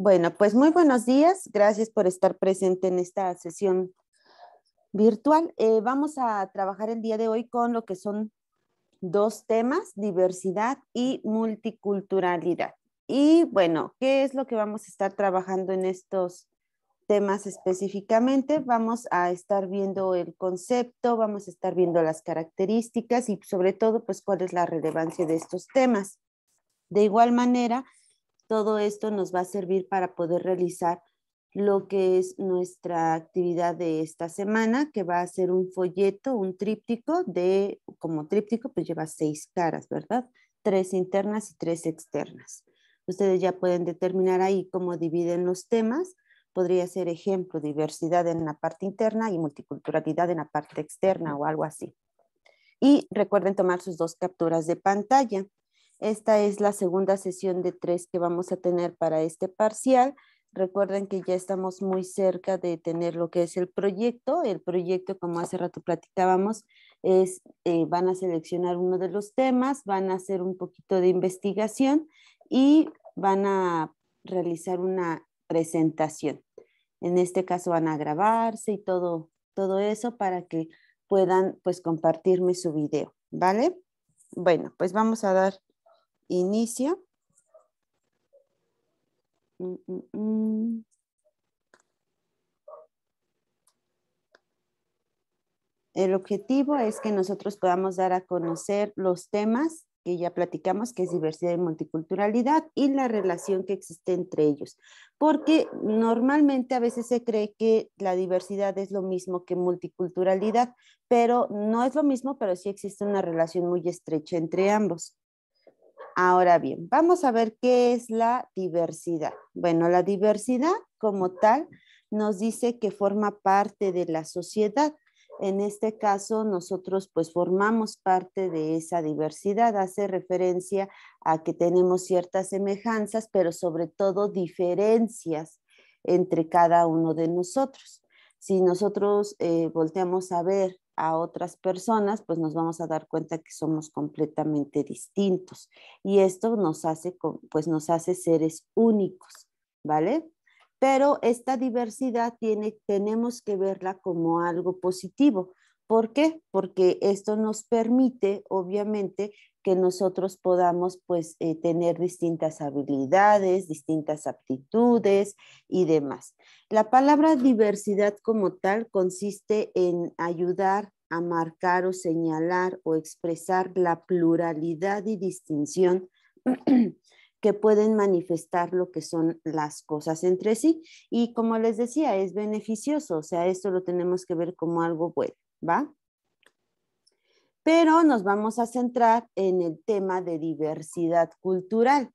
Bueno, pues muy buenos días. Gracias por estar presente en esta sesión virtual. Eh, vamos a trabajar el día de hoy con lo que son dos temas, diversidad y multiculturalidad. Y bueno, ¿qué es lo que vamos a estar trabajando en estos temas específicamente? Vamos a estar viendo el concepto, vamos a estar viendo las características y sobre todo, pues, cuál es la relevancia de estos temas. De igual manera, todo esto nos va a servir para poder realizar lo que es nuestra actividad de esta semana, que va a ser un folleto, un tríptico de, como tríptico, pues lleva seis caras, ¿verdad? Tres internas y tres externas. Ustedes ya pueden determinar ahí cómo dividen los temas. Podría ser ejemplo, diversidad en la parte interna y multiculturalidad en la parte externa o algo así. Y recuerden tomar sus dos capturas de pantalla. Esta es la segunda sesión de tres que vamos a tener para este parcial. Recuerden que ya estamos muy cerca de tener lo que es el proyecto. El proyecto, como hace rato platicábamos, es eh, van a seleccionar uno de los temas, van a hacer un poquito de investigación y van a realizar una presentación. En este caso van a grabarse y todo, todo eso para que puedan pues compartirme su video, ¿vale? Bueno, pues vamos a dar Inicio. Mm, mm, mm. El objetivo es que nosotros podamos dar a conocer los temas que ya platicamos, que es diversidad y multiculturalidad, y la relación que existe entre ellos. Porque normalmente a veces se cree que la diversidad es lo mismo que multiculturalidad, pero no es lo mismo, pero sí existe una relación muy estrecha entre ambos. Ahora bien, vamos a ver qué es la diversidad. Bueno, la diversidad como tal nos dice que forma parte de la sociedad. En este caso, nosotros pues formamos parte de esa diversidad. Hace referencia a que tenemos ciertas semejanzas, pero sobre todo diferencias entre cada uno de nosotros. Si nosotros eh, volteamos a ver a otras personas, pues nos vamos a dar cuenta que somos completamente distintos. Y esto nos hace, pues nos hace seres únicos, ¿vale? Pero esta diversidad tiene, tenemos que verla como algo positivo, ¿Por qué? Porque esto nos permite, obviamente, que nosotros podamos pues, eh, tener distintas habilidades, distintas aptitudes y demás. La palabra diversidad como tal consiste en ayudar a marcar o señalar o expresar la pluralidad y distinción que pueden manifestar lo que son las cosas entre sí. Y como les decía, es beneficioso, o sea, esto lo tenemos que ver como algo bueno. ¿va? Pero nos vamos a centrar en el tema de diversidad cultural,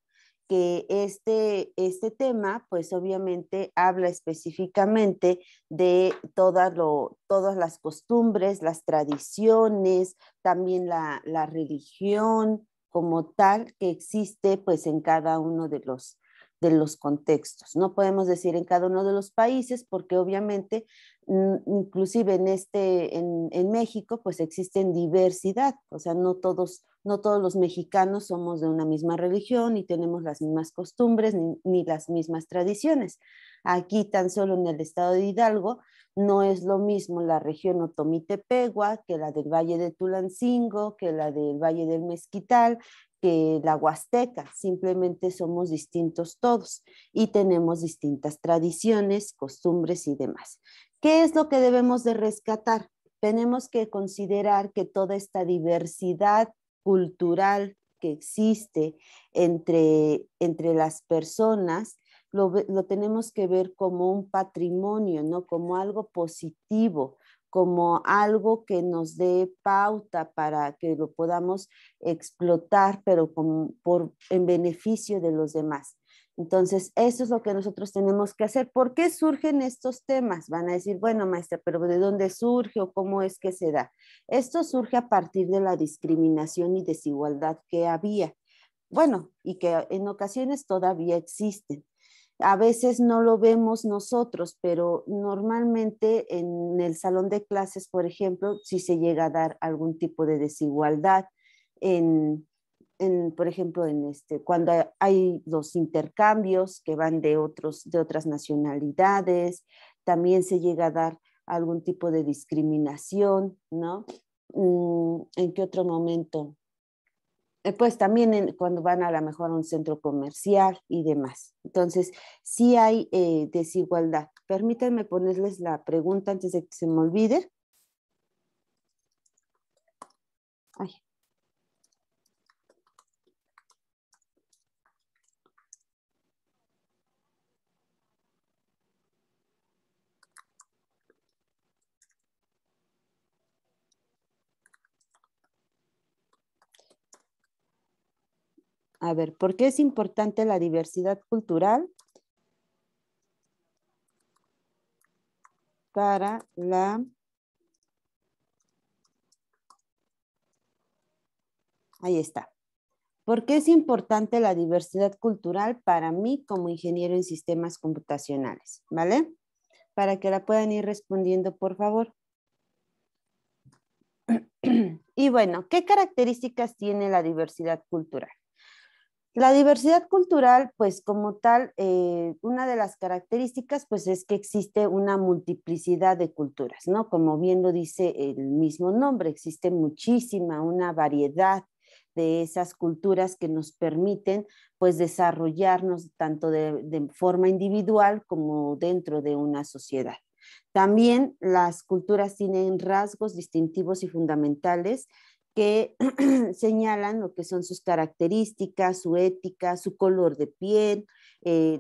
que este, este tema, pues obviamente habla específicamente de todas las costumbres, las tradiciones, también la, la religión como tal que existe pues en cada uno de los, de los contextos. No podemos decir en cada uno de los países porque obviamente, mm, inclusive en, este, en, en México, pues existen diversidad, o sea, no todos, no todos los mexicanos somos de una misma religión y tenemos las mismas costumbres ni las mismas tradiciones. Aquí tan solo en el estado de Hidalgo no es lo mismo la región Otomitepegua que la del Valle de Tulancingo, que la del Valle del Mezquital, que la Huasteca. Simplemente somos distintos todos y tenemos distintas tradiciones, costumbres y demás. ¿Qué es lo que debemos de rescatar? Tenemos que considerar que toda esta diversidad cultural que existe entre, entre las personas lo, lo, tenemos que ver como un patrimonio, ¿no? Como algo positivo, como algo que nos dé pauta para que lo podamos explotar, pero por, en beneficio de los demás. Entonces, eso es lo que nosotros tenemos que hacer. ¿Por qué surgen estos temas? Van a decir, bueno, maestra, pero ¿de dónde surge o cómo es que se da? Esto surge a partir de la discriminación y desigualdad que había. Bueno, y que en ocasiones todavía existen. A veces no lo vemos nosotros, pero normalmente en el salón de clases, por ejemplo, sí se llega a dar algún tipo de desigualdad en, por ejemplo, en este, cuando hay los intercambios que van de, otros, de otras nacionalidades, también se llega a dar algún tipo de discriminación, ¿no? Mm, ¿En qué otro momento? Eh, pues también en, cuando van a la mejor a un centro comercial y demás. Entonces, sí hay eh, desigualdad. Permítanme ponerles la pregunta antes de que se me olvide. A ver, ¿por qué es importante la diversidad cultural? Para la... Ahí está. ¿Por qué es importante la diversidad cultural para mí como ingeniero en sistemas computacionales? ¿Vale? Para que la puedan ir respondiendo, por favor. Y bueno, ¿qué características tiene la diversidad cultural? La diversidad cultural, pues como tal, eh, una de las características, pues es que existe una multiplicidad de culturas, ¿no? Como bien lo dice el mismo nombre, existe muchísima, una variedad de esas culturas que nos permiten, pues, desarrollarnos tanto de forma individual como dentro de una sociedad. También las culturas tienen rasgos distintivos y fundamentales que señalan lo que son sus características, su ética, su color de piel, eh,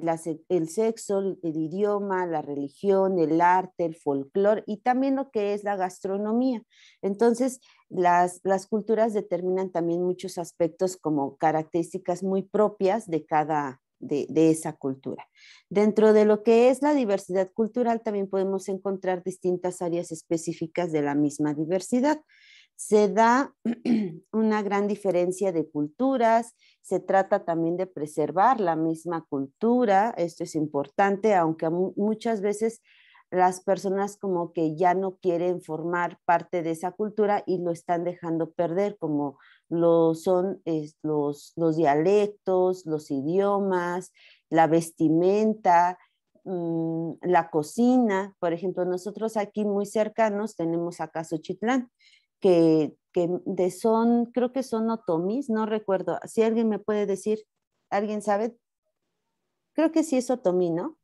el sexo, el, idioma, la religión, el arte, el folclore y también lo que es la gastronomía. Entonces, las, culturas determinan también muchos aspectos como características muy propias de cada, de, de, esa cultura. Dentro de lo que es la diversidad cultural, también podemos encontrar distintas áreas específicas de la misma diversidad se da una gran diferencia de culturas, se trata también de preservar la misma cultura, esto es importante, aunque muchas veces las personas como que ya no quieren formar parte de esa cultura y lo están dejando perder, como lo son los, dialectos, los idiomas, la vestimenta, mm, la cocina. Por ejemplo, nosotros aquí muy cercanos tenemos a Chitlán que, que de son, creo que son otomis, no recuerdo. Si alguien me puede decir, ¿alguien sabe? Creo que sí es otomí, ¿no?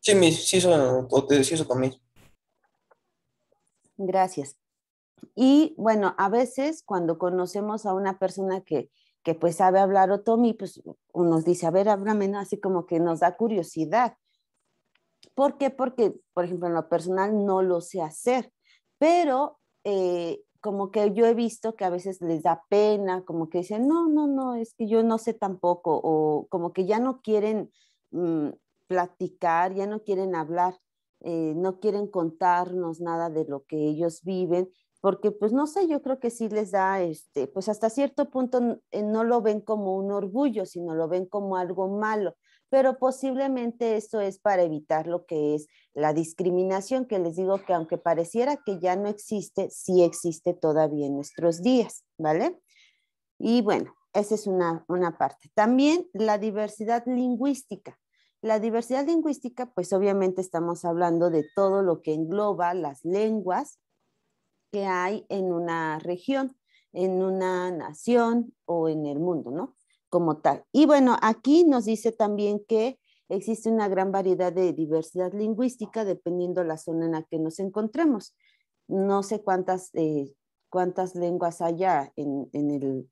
Sí, sí sí es otomí. Gracias. Y bueno, a veces cuando conocemos a una persona que, que pues sabe hablar otomí, pues nos dice, a ver, háblame, ¿no? Así como que nos da curiosidad. ¿Por qué? Porque, por ejemplo, en lo personal no lo sé hacer, pero eh, como que yo he visto que a veces les da pena, como que dicen, no, no, no, es que yo no sé tampoco, o como que ya no quieren mm, platicar, ya no quieren hablar, eh, no quieren contarnos nada de lo que ellos viven, porque pues no sé, yo creo que sí les da, este, pues hasta cierto punto eh, no lo ven como un orgullo, sino lo ven como algo malo pero posiblemente eso es para evitar lo que es la discriminación, que les digo que aunque pareciera que ya no existe, sí existe todavía en nuestros días, ¿vale? Y bueno, esa es una, parte. También la diversidad lingüística. La diversidad lingüística, pues obviamente estamos hablando de todo lo que engloba las lenguas que hay en una región, en una nación o en el mundo, ¿no? tal. Y bueno, aquí nos dice también que existe una gran variedad de diversidad lingüística dependiendo la zona en la que nos encontremos. No sé cuántas, eh, cuántas lenguas haya en, en, el,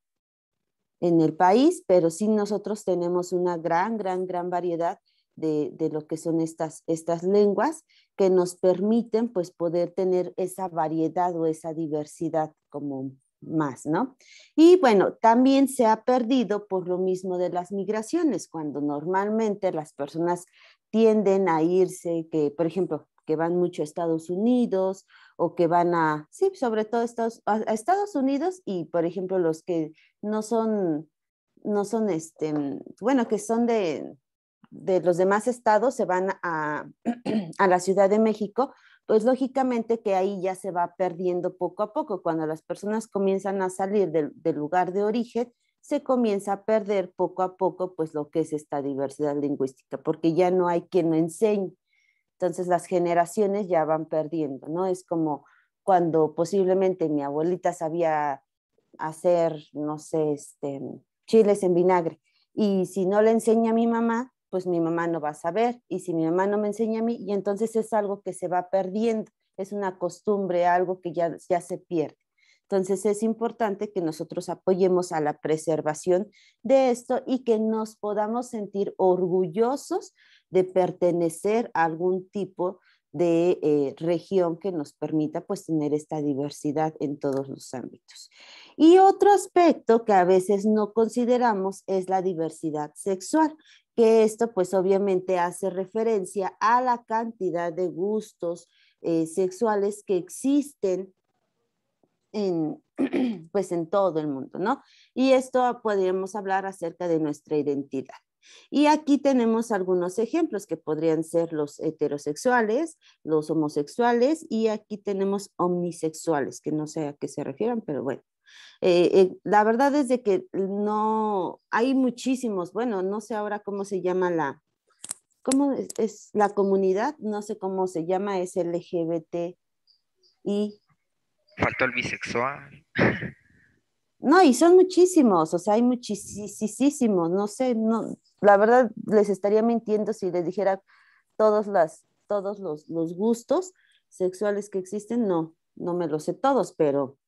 en el país, pero sí nosotros tenemos una gran, gran, gran variedad de, lo que son estas, estas lenguas que nos permiten pues poder tener esa variedad o esa diversidad como, más, ¿no? Y bueno, también se ha perdido por lo mismo de las migraciones, cuando normalmente las personas tienden a irse, que por ejemplo, que van mucho a Estados Unidos o que van a, sí, sobre todo a, Estados Unidos y por ejemplo los que no son, no son, este, bueno, que son de, los demás estados, se van a, a la Ciudad de México pues lógicamente que ahí ya se va perdiendo poco a poco. Cuando las personas comienzan a salir del, lugar de origen, se comienza a perder poco a poco pues lo que es esta diversidad lingüística, porque ya no hay quien lo enseñe. Entonces las generaciones ya van perdiendo, ¿no? Es como cuando posiblemente mi abuelita sabía hacer, no sé, este, chiles en vinagre. Y si no le enseña a mi mamá, pues mi mamá no va a saber y si mi mamá no me enseña a mí, y entonces es algo que se va perdiendo, es una costumbre, algo que ya, ya se pierde. Entonces es importante que nosotros apoyemos a la preservación de esto y que nos podamos sentir orgullosos de pertenecer a algún tipo de de eh, región que nos permita pues tener esta diversidad en todos los ámbitos. Y otro aspecto que a veces no consideramos es la diversidad sexual, que esto pues obviamente hace referencia a la cantidad de gustos eh, sexuales que existen en, pues en todo el mundo, ¿no? Y esto podríamos hablar acerca de nuestra identidad. Y aquí tenemos algunos ejemplos que podrían ser los heterosexuales, los homosexuales y aquí tenemos omnisexuales, que no sé a qué se refieran, pero bueno. Eh, eh, la verdad es de que no hay muchísimos, bueno, no sé ahora cómo se llama la, cómo es, la comunidad, no sé cómo se llama, es LGBT y... Faltó el bisexual. No, y son muchísimos, o sea, hay muchísimos, no sé, no, la verdad les estaría mintiendo si les dijera todos, las, todos los, gustos sexuales que existen, no, no me los sé todos, pero,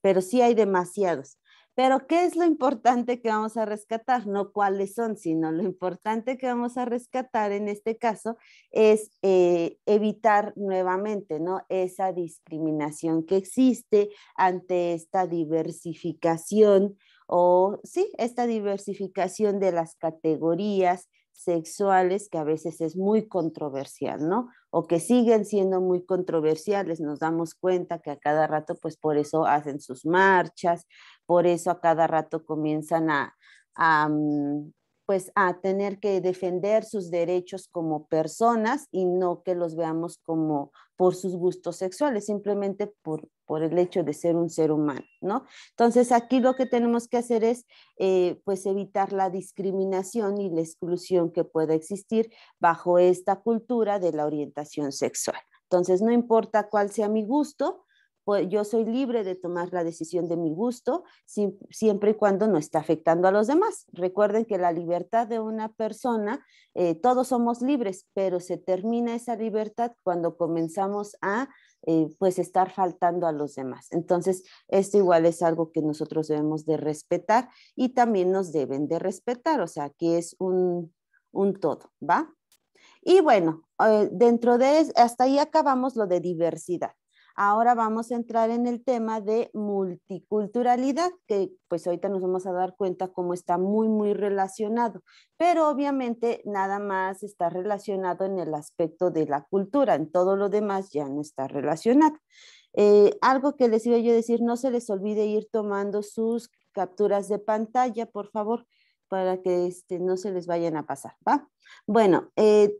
pero sí hay demasiados. Pero ¿qué es lo importante que vamos a rescatar? No cuáles son, sino lo importante que vamos a rescatar en este caso es eh, evitar nuevamente esa discriminación que existe ante esta diversificación o sí, esta diversificación de las categorías, sexuales que a veces es muy controversial, ¿no? O que siguen siendo muy controversiales, nos damos cuenta que a cada rato, pues por eso hacen sus marchas, por eso a cada rato comienzan a, mm, pues a tener que defender sus derechos como personas y no que los veamos como por sus gustos sexuales, simplemente por, por el hecho de ser un ser humano, ¿no? Entonces aquí lo que tenemos que hacer es eh, pues evitar la discriminación y la exclusión que pueda existir bajo esta cultura de la orientación sexual. Entonces no importa cuál sea mi gusto, pues yo soy libre de tomar la decisión de mi gusto siempre y cuando no está afectando a los demás. Recuerden que la libertad de una persona, eh, todos somos libres, pero se termina esa libertad cuando comenzamos a eh, pues estar faltando a los demás. Entonces, esto igual es algo que nosotros debemos de respetar y también nos deben de respetar, o sea, que es un, todo, ¿va? Y bueno, eh, dentro de, hasta ahí acabamos lo de diversidad. Ahora vamos a entrar en el tema de multiculturalidad, que pues ahorita nos vamos a dar cuenta cómo está muy, muy relacionado, pero obviamente nada más está relacionado en el aspecto de la cultura, en todo lo demás ya no está relacionado. Eh, algo que les iba yo a decir, no se les olvide ir tomando sus capturas de pantalla, por favor, para que este, no se les vayan a pasar, ¿va? Bueno, eh,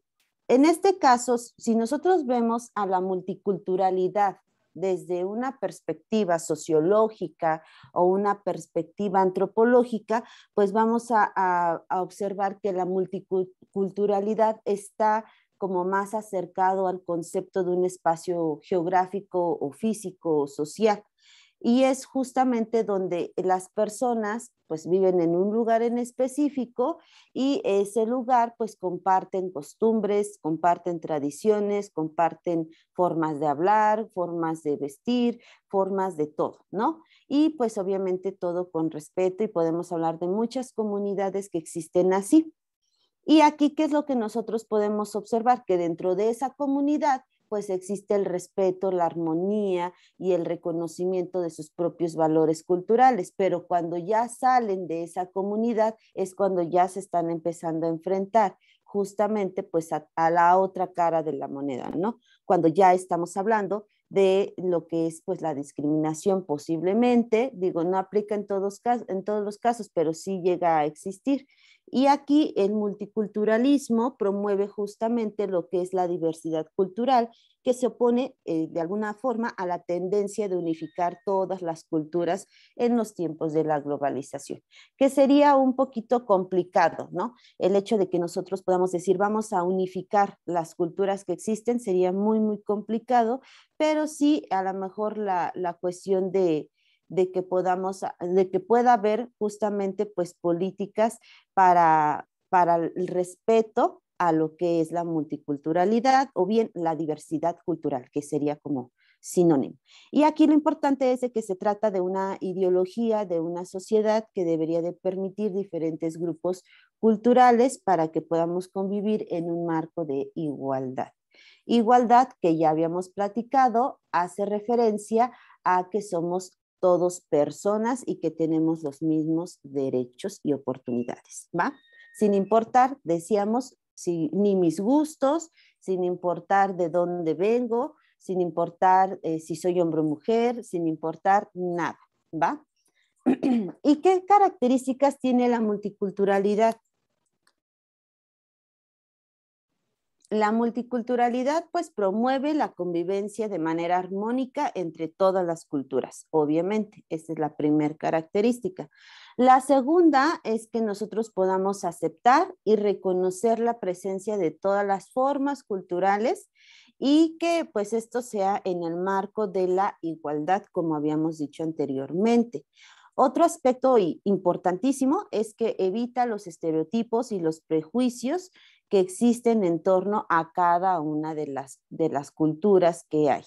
en este caso, si nosotros vemos a la multiculturalidad desde una perspectiva sociológica o una perspectiva antropológica, pues vamos a, observar que la multiculturalidad está como más acercado al concepto de un espacio geográfico o físico o social y es justamente donde las personas pues viven en un lugar en específico y ese lugar pues comparten costumbres, comparten tradiciones, comparten formas de hablar, formas de vestir, formas de todo, ¿no? Y pues obviamente todo con respeto y podemos hablar de muchas comunidades que existen así. Y aquí, ¿qué es lo que nosotros podemos observar? Que dentro de esa comunidad pues existe el respeto, la armonía y el reconocimiento de sus propios valores culturales, pero cuando ya salen de esa comunidad es cuando ya se están empezando a enfrentar justamente pues a, la otra cara de la moneda, ¿no? Cuando ya estamos hablando de lo que es pues la discriminación posiblemente, digo, no aplica en todos, en todos los casos, pero sí llega a existir. Y aquí el multiculturalismo promueve justamente lo que es la diversidad cultural, que se opone eh, de alguna forma a la tendencia de unificar todas las culturas en los tiempos de la globalización, que sería un poquito complicado, ¿no? El hecho de que nosotros podamos decir vamos a unificar las culturas que existen sería muy, muy complicado, pero sí a lo mejor la cuestión de de que podamos, ah, de que pueda haber justamente pues políticas para, para el respeto a lo que es la multiculturalidad o bien la diversidad cultural, que sería como sinónimo. Y aquí lo importante es que se trata de una ideología, de una sociedad que debería de permitir diferentes grupos culturales para que podamos convivir en un marco de igualdad. Igualdad que ya habíamos platicado hace referencia a que somos todos personas y que tenemos los mismos derechos y oportunidades, ¿va? Sin importar, decíamos, si, ni mis gustos, sin importar de dónde vengo, sin importar eh, si soy hombre o mujer, sin importar nada, ¿va? ¿Y qué características tiene la multiculturalidad? La multiculturalidad pues promueve la convivencia de manera armónica entre todas las culturas, obviamente, esa es la primera característica. La segunda es que nosotros podamos aceptar y reconocer la presencia de todas las formas culturales y que pues esto sea en el marco de la igualdad, como habíamos dicho anteriormente. Otro aspecto importantísimo es que evita los estereotipos y los prejuicios que existen en torno a cada una de las, culturas que hay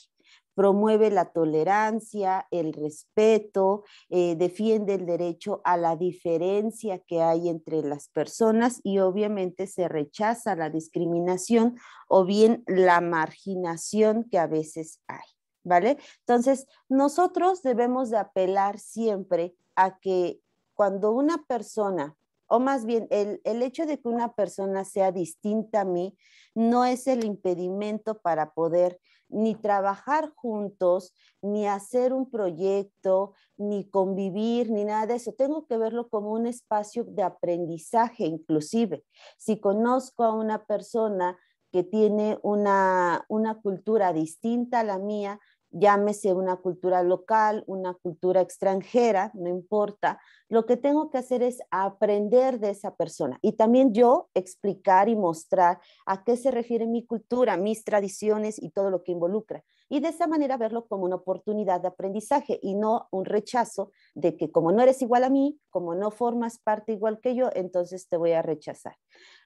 promueve la tolerancia, el respeto, eh, defiende el derecho a la diferencia que hay entre las personas y obviamente se rechaza la discriminación o bien la marginación que a veces hay. ¿vale? Entonces, nosotros debemos de apelar siempre a que cuando una persona, o más bien el, el hecho de que una persona sea distinta a mí, no es el impedimento para poder ni trabajar juntos, ni hacer un proyecto, ni convivir, ni nada de eso. Tengo que verlo como un espacio de aprendizaje inclusive. Si conozco a una persona que tiene una, una cultura distinta a la mía, llámese una cultura local, una cultura extranjera, no importa, lo que tengo que hacer es aprender de esa persona y también yo explicar y mostrar a qué se refiere mi cultura, mis tradiciones y todo lo que involucra. Y de esa manera verlo como una oportunidad de aprendizaje y no un rechazo de que como no eres igual a mí, como no formas parte igual que yo, entonces te voy a rechazar.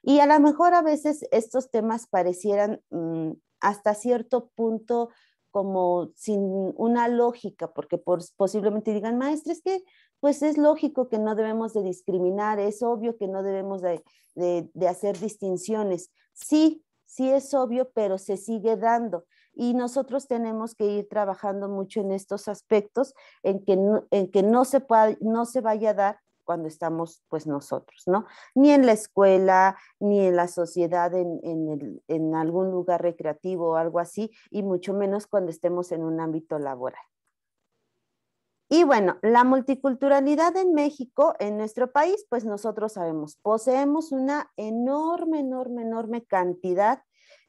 Y a lo mejor a veces estos temas parecieran mm, hasta cierto punto como sin una lógica, porque posiblemente digan, maestra, es que pues es lógico que no debemos de discriminar, es obvio que no debemos de, hacer distinciones. Sí, sí es obvio, pero se sigue dando. Y nosotros tenemos que ir trabajando mucho en estos aspectos, en que en que no, se, pueda, no se vaya a dar cuando estamos pues nosotros, ¿no? Ni en la escuela, ni en la sociedad, en, en algún lugar recreativo o algo así, y mucho menos cuando estemos en un ámbito laboral. Y bueno, la multiculturalidad en México, en nuestro país, pues nosotros sabemos, poseemos una enorme, enorme, enorme cantidad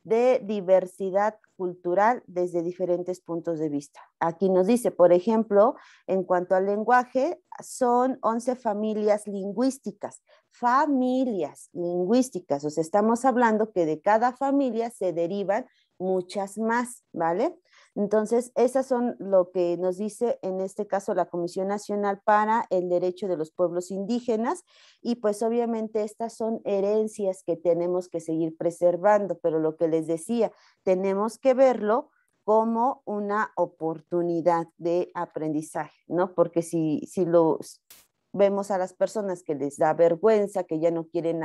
de diversidad cultural desde diferentes puntos de vista. Aquí nos dice, por ejemplo, en cuanto al lenguaje, son 11 familias lingüísticas, familias lingüísticas, o sea, estamos hablando que de cada familia se derivan muchas más, ¿vale? Entonces, esas son lo que nos dice en este caso la Comisión Nacional para el Derecho de los Pueblos Indígenas y pues obviamente estas son herencias que tenemos que seguir preservando, pero lo que les decía, tenemos que verlo como una oportunidad de aprendizaje, ¿no? Porque si, si vemos a las personas que les da vergüenza, que ya no quieren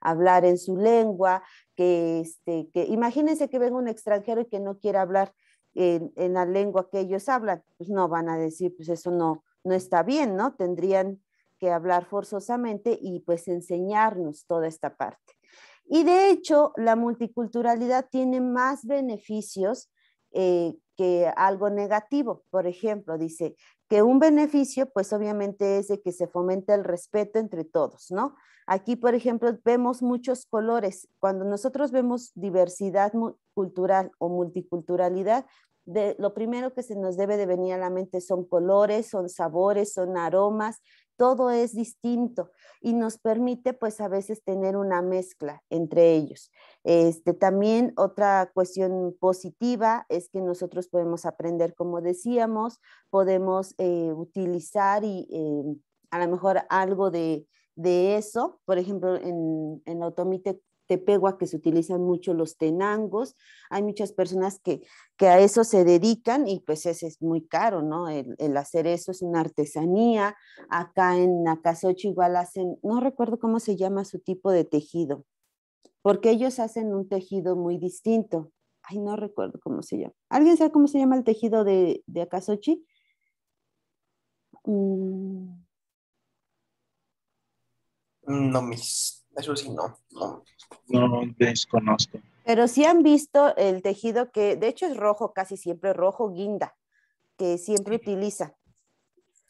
hablar en su lengua, que, este, que imagínense que venga un extranjero y que no quiera hablar, en, la lengua que ellos hablan, pues no van a decir, pues eso no, no está bien, ¿no? Tendrían que hablar forzosamente y pues enseñarnos toda esta parte. Y de hecho, la multiculturalidad tiene más beneficios eh, que algo negativo. Por ejemplo, dice que un beneficio, pues obviamente es de que se fomente el respeto entre todos, ¿no? Aquí, por ejemplo, vemos muchos colores. Cuando nosotros vemos diversidad cultural o multiculturalidad, de, lo primero que se nos debe de venir a la mente son colores, son sabores, son aromas, todo es distinto y nos permite pues a veces tener una mezcla entre ellos. Este, también otra cuestión positiva es que nosotros podemos aprender, como decíamos, podemos eh, utilizar y eh, a lo mejor algo de, eso, por ejemplo, en, en Tepegua que se utilizan mucho los tenangos, hay muchas personas que, que a eso se dedican y pues ese es muy caro, ¿no? El, hacer eso es una artesanía, acá en Akasochi igual hacen, no recuerdo cómo se llama su tipo de tejido, porque ellos hacen un tejido muy distinto, ay, no recuerdo cómo se llama, ¿alguien sabe cómo se llama el tejido de, de Akasochi? Mm. No, mis, eso sí, no, no. No desconozco. Pero sí han visto el tejido que, de hecho, es rojo, casi siempre rojo guinda, que siempre utiliza.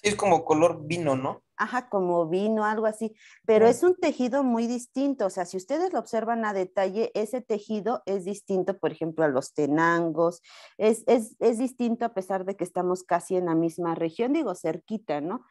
Es como color vino, ¿no? Ajá, como vino, algo así. Pero es un tejido muy distinto. O sea, si ustedes lo observan a detalle, ese tejido es distinto, por ejemplo, a los tenangos. Es, es distinto a pesar de que estamos casi en la misma región, digo, cerquita, ¿no?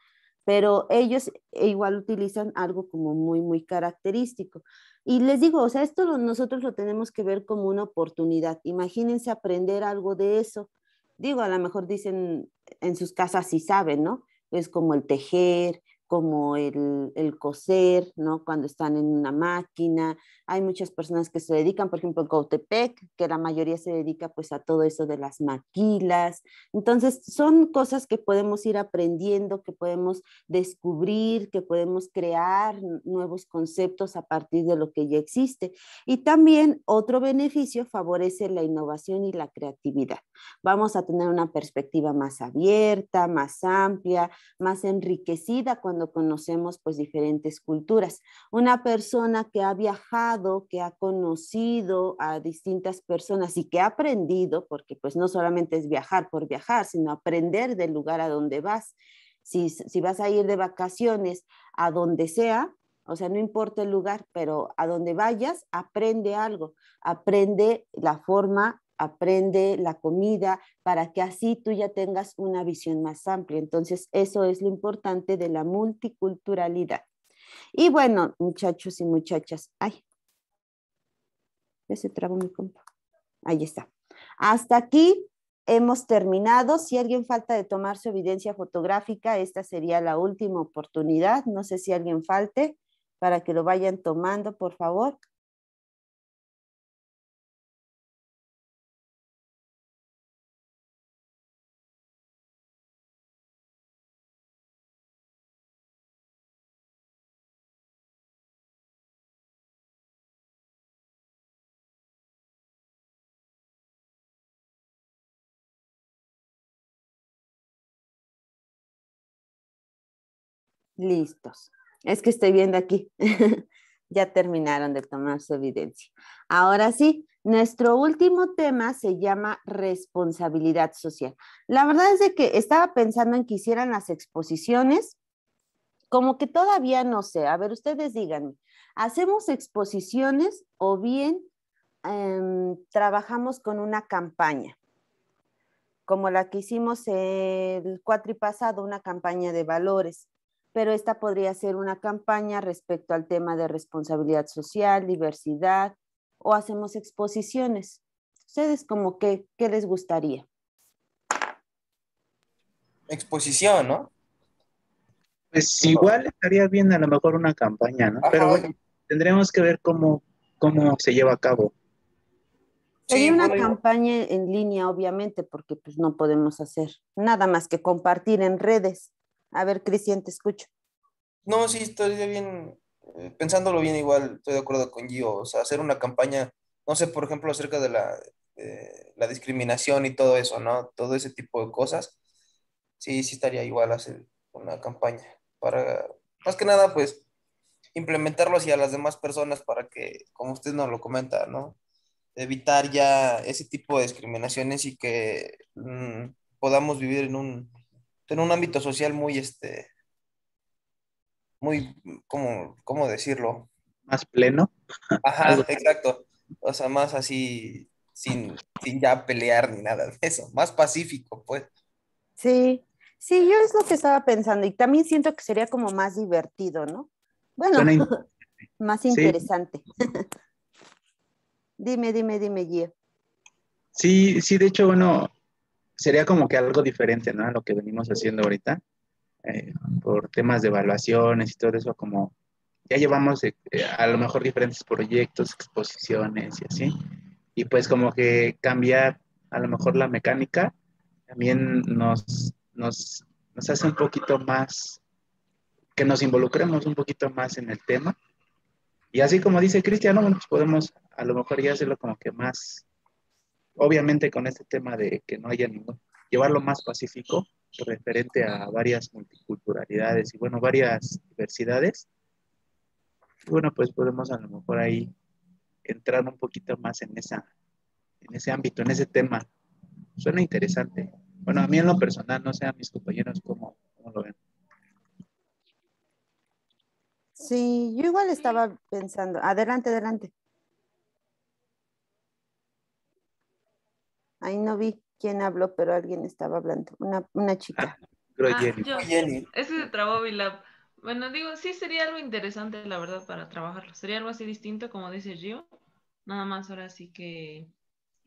pero ellos e igual utilizan algo como muy, muy característico. Y les digo, o sea, esto nosotros lo tenemos que ver como una oportunidad. Imagínense aprender algo de eso. Digo, a lo mejor dicen en sus casas si saben, ¿no? Es como el tejer, como el, el, coser, ¿no? Cuando están en una máquina. Hay muchas personas que se dedican, por ejemplo, en Cautepec, que la mayoría se dedica pues a todo eso de las maquilas. Entonces, son cosas que podemos ir aprendiendo, que podemos descubrir, que podemos crear nuevos conceptos a partir de lo que ya existe. Y también otro beneficio favorece la innovación y la creatividad. Vamos a tener una perspectiva más abierta, más amplia, más enriquecida cuando conocemos pues diferentes culturas. Una persona que ha viajado, que ha conocido a distintas personas y que ha aprendido, porque pues no solamente es viajar por viajar, sino aprender del lugar a donde vas. Si, si vas a ir de vacaciones a donde sea, o sea, no importa el lugar, pero a donde vayas, aprende algo, aprende la forma aprende la comida para que así tú ya tengas una visión más amplia. Entonces, eso es lo importante de la multiculturalidad. Y bueno, muchachos y muchachas, ay, ya se mi Ahí está. Hasta aquí hemos terminado. Si alguien falta de tomar su evidencia fotográfica, esta sería la última oportunidad. No sé si alguien falte para que lo vayan tomando, por favor. Listos. Es que estoy viendo aquí. ya terminaron de tomar su evidencia. Ahora sí, nuestro último tema se llama responsabilidad social. La verdad es de que estaba pensando en que hicieran las exposiciones, como que todavía no sé. A ver, ustedes díganme, ¿hacemos exposiciones o bien em, trabajamos con una campaña? Como la que hicimos el cuatri pasado, una campaña de valores pero esta podría ser una campaña respecto al tema de responsabilidad social, diversidad, o hacemos exposiciones. ¿Ustedes como qué, qué les gustaría? Exposición, ¿no? Pues igual estaría bien a lo mejor una campaña, ¿no? Pero tendremos que ver cómo, cómo se lleva a cabo. Sería una campaña en línea, obviamente, porque pues no podemos hacer nada más que compartir en redes. A ver, Cristian, te escucho. No, sí, estoy bien, eh, pensándolo bien igual, estoy de acuerdo con Gio, o sea, hacer una campaña, no sé, por ejemplo, acerca de eh, la, discriminación y todo eso, ¿no? Todo ese tipo de cosas, sí, sí estaría igual hacer una campaña para, más que nada, pues, implementarlo hacia las demás personas para que, como usted nos lo comenta, ¿no? Evitar ya ese tipo de discriminaciones y que mm, podamos vivir en un en un ámbito social muy, este, muy, ¿cómo, cómo decirlo? Más pleno. Ajá, exacto. O sea, más así, sin, ya pelear ni nada de eso, más pacífico, pues. Sí, sí, yo es lo que estaba pensando y también siento que sería como más divertido, ¿no? Bueno, más interesante. dime, dime, dime, Gio. Sí, sí, de hecho, bueno, sería como que algo diferente, ¿no? A lo que venimos haciendo ahorita, eh, por temas de evaluaciones y todo eso, como ya llevamos eh, eh, a lo mejor diferentes proyectos, exposiciones y así. Y pues como que cambiar a lo mejor la mecánica también nos, nos, hace un poquito más, que nos involucremos un poquito más en el tema. Y así como dice Cristiano, pues podemos a lo mejor ya hacerlo como que más obviamente con este tema de que no haya ningún, llevarlo más pacífico referente a varias multiculturalidades y bueno, varias diversidades. Bueno, pues podemos a lo mejor ahí entrar un poquito más en, esa, en ese ámbito, en ese tema. Suena interesante. Bueno, a mí en lo personal, no sé a mis compañeros cómo, cómo lo ven. Sí, yo igual estaba pensando. Adelante, adelante. Ahí no vi quién habló, pero alguien estaba hablando, una, chica. creo ah, ah, Jenny. Yo, Ese se trabó Vilab. Bueno, digo, sí sería algo interesante, la verdad, para trabajarlo. Sería algo así distinto, como dice Gio. Nada más ahora sí que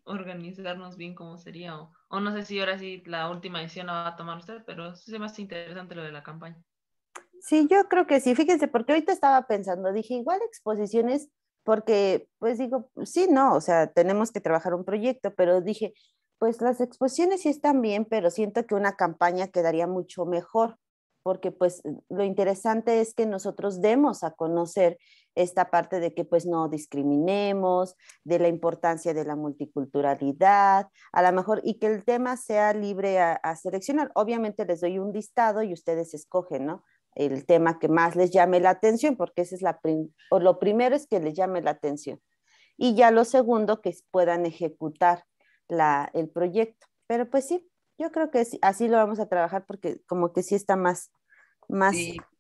organizarnos bien cómo sería. O, no sé si ahora sí la última decisión la va a tomar usted, pero sí es más interesante lo de la campaña. Sí, yo creo que sí. Fíjense, porque ahorita estaba pensando, dije, igual exposiciones porque pues digo, sí, no, o sea, tenemos que trabajar un proyecto, pero dije, pues las exposiciones sí están bien, pero siento que una campaña quedaría mucho mejor, porque pues lo interesante es que nosotros demos a conocer esta parte de que pues no discriminemos, de la importancia de la multiculturalidad, a lo mejor, y que el tema sea libre a, seleccionar. Obviamente les doy un listado y ustedes escogen, ¿no? el tema que más les llame la atención, porque esa es la o lo primero es que les llame la atención. Y ya lo segundo, que puedan ejecutar la, el proyecto. Pero pues sí, yo creo que así lo vamos a trabajar porque como que sí está más, más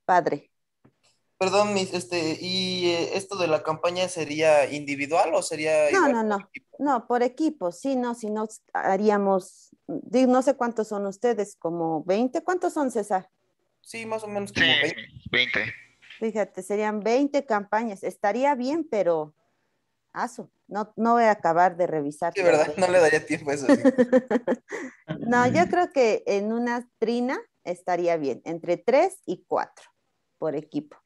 padre. Perdón, este, ¿y eh, esto de la campaña sería individual o sería... No, no, no, no, por equipo, sí, no, si no haríamos, no sé cuántos son ustedes, como 20, ¿cuántos son César? Sí, más o menos como 20. Fíjate, serían 20 campañas. Estaría bien, pero aso, no, no voy a acabar de revisar. De ¿verdad? No le daría tiempo a eso. no, yo creo que en una trina estaría bien, entre 3 y 4 por equipo.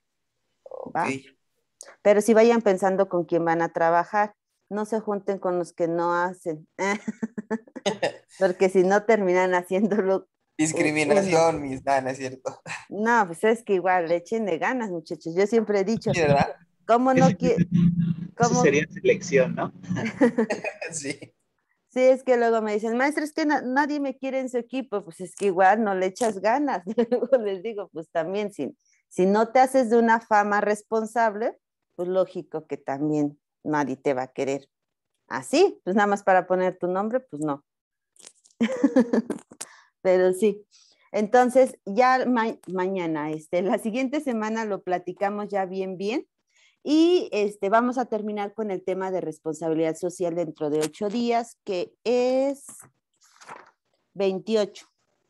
Pero si vayan pensando con quién van a trabajar, no se junten con los que no hacen, ¿eh? porque si no terminan haciéndolo Discriminación, mis ganas, ¿cierto? No, pues es que igual, le echen de ganas, muchachos. Yo siempre he dicho, ¿verdad? ¿cómo no quiero? sería selección, ¿no? sí. Sí, es que luego me dicen, maestro, es que nadie me quiere en su equipo. Pues es que igual no le echas ganas. Luego les digo, pues también, si, si no te haces de una fama responsable, pues lógico que también nadie te va a querer. Así, pues nada más para poner tu nombre, pues no pero sí. Entonces, ya mañana, este, la siguiente semana lo platicamos ya bien, bien. Y este, vamos a terminar con el tema de responsabilidad social dentro de ocho días, que es 28.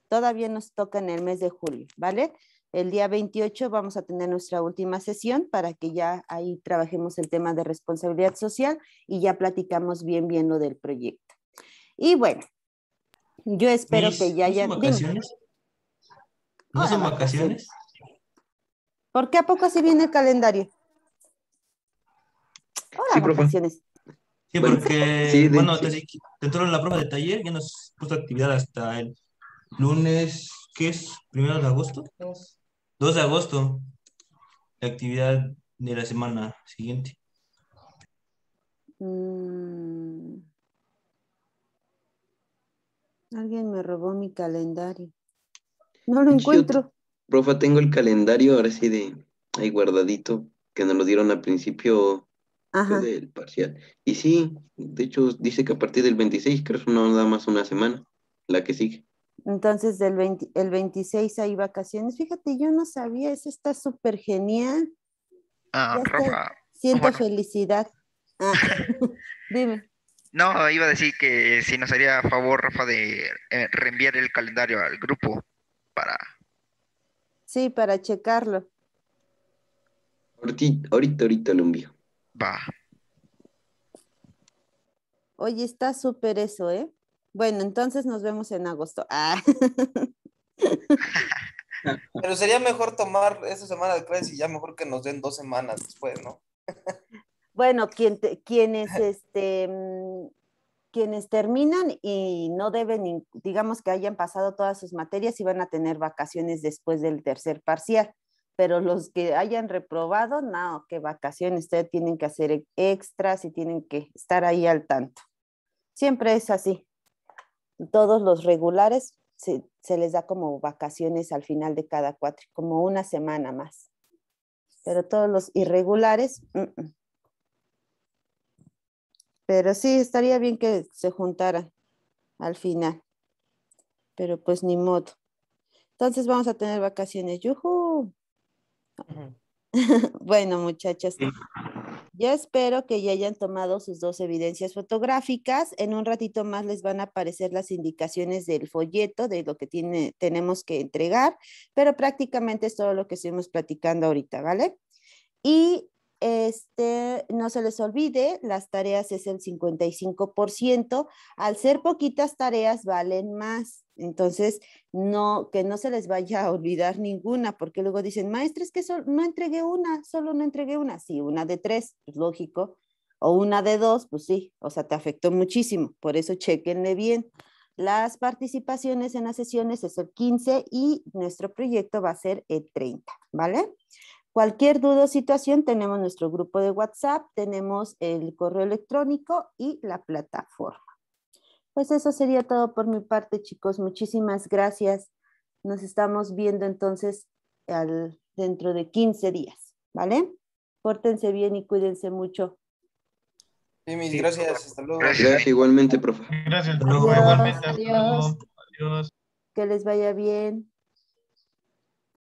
Todavía nos toca en el mes de julio, ¿vale? El día 28 vamos a tener nuestra última sesión para que ya ahí trabajemos el tema de responsabilidad social y ya platicamos bien, bien lo del proyecto. Y bueno, yo espero que ya hayan. ¿No son vacaciones? ¿No son ah, vacaciones? ¿Por qué a poco así viene el calendario? sí, vacaciones. Sí, porque, bueno, te, entró la prueba de taller, ya nos puso actividad hasta el lunes, ¿qué es? ¿Primero de agosto? 2 de agosto, la actividad de la semana siguiente. Mm. Alguien me robó mi calendario. No lo encuentro. profa, tengo el calendario ahora sí de ahí guardadito, que nos lo dieron al principio del parcial. Y sí, de hecho, dice que a partir del 26, creo que no da más una semana, la que sigue. Entonces, del el 26 hay vacaciones. Fíjate, yo no sabía, eso está súper genial. Ah, Siento felicidad. Ah, dime. No, iba a decir que si nos haría favor, Rafa, de eh, reenviar el calendario al grupo para... Sí, para checarlo. Ahorita, ahorita, ahorita lo envío. Va. Oye, está súper eso, ¿eh? Bueno, entonces nos vemos en agosto. Ah. Pero sería mejor tomar esa semana de clases y ya mejor que nos den dos semanas después, ¿no? bueno, ¿quién es este, mm, quienes terminan y no deben, digamos que hayan pasado todas sus materias y van a tener vacaciones después del tercer parcial, pero los que hayan reprobado, no, qué vacaciones, ustedes tienen que hacer extras y tienen que estar ahí al tanto. Siempre es así. Todos los regulares se, les da como vacaciones al final de cada cuatro, como una semana más. Pero todos los irregulares, mm, mm. Pero sí, estaría bien que se juntaran al final. Pero pues ni modo. Entonces vamos a tener vacaciones. ¡Yujú! bueno, muchachas, yo espero que ya hayan tomado sus dos evidencias fotográficas. En un ratito más les van a aparecer las indicaciones del folleto de lo que tiene, tenemos que entregar, pero prácticamente es todo lo que estuvimos platicando ahorita, ¿vale? Y este, no se les olvide, las tareas es el 55%. Al ser poquitas tareas, valen más. Entonces, no, que no se les vaya a olvidar ninguna, porque luego dicen, maestres, que no entregué una, solo no entregué una. Sí, una de tres, pues, lógico. O una de dos, pues sí, o sea, te afectó muchísimo. Por eso, chequenle bien. Las participaciones en las sesiones es el 15 y nuestro proyecto va a ser el 30, ¿vale? Cualquier duda o situación, tenemos nuestro grupo de WhatsApp, tenemos el correo electrónico y la plataforma. Pues eso sería todo por mi parte, chicos. Muchísimas gracias. Nos estamos viendo entonces dentro de 15 días, ¿vale? Pórtense bien y cuídense mucho. Sí, mis gracias. Hasta luego. Gracias, igualmente, profe. Gracias, Igualmente. Adiós. Que les vaya bien.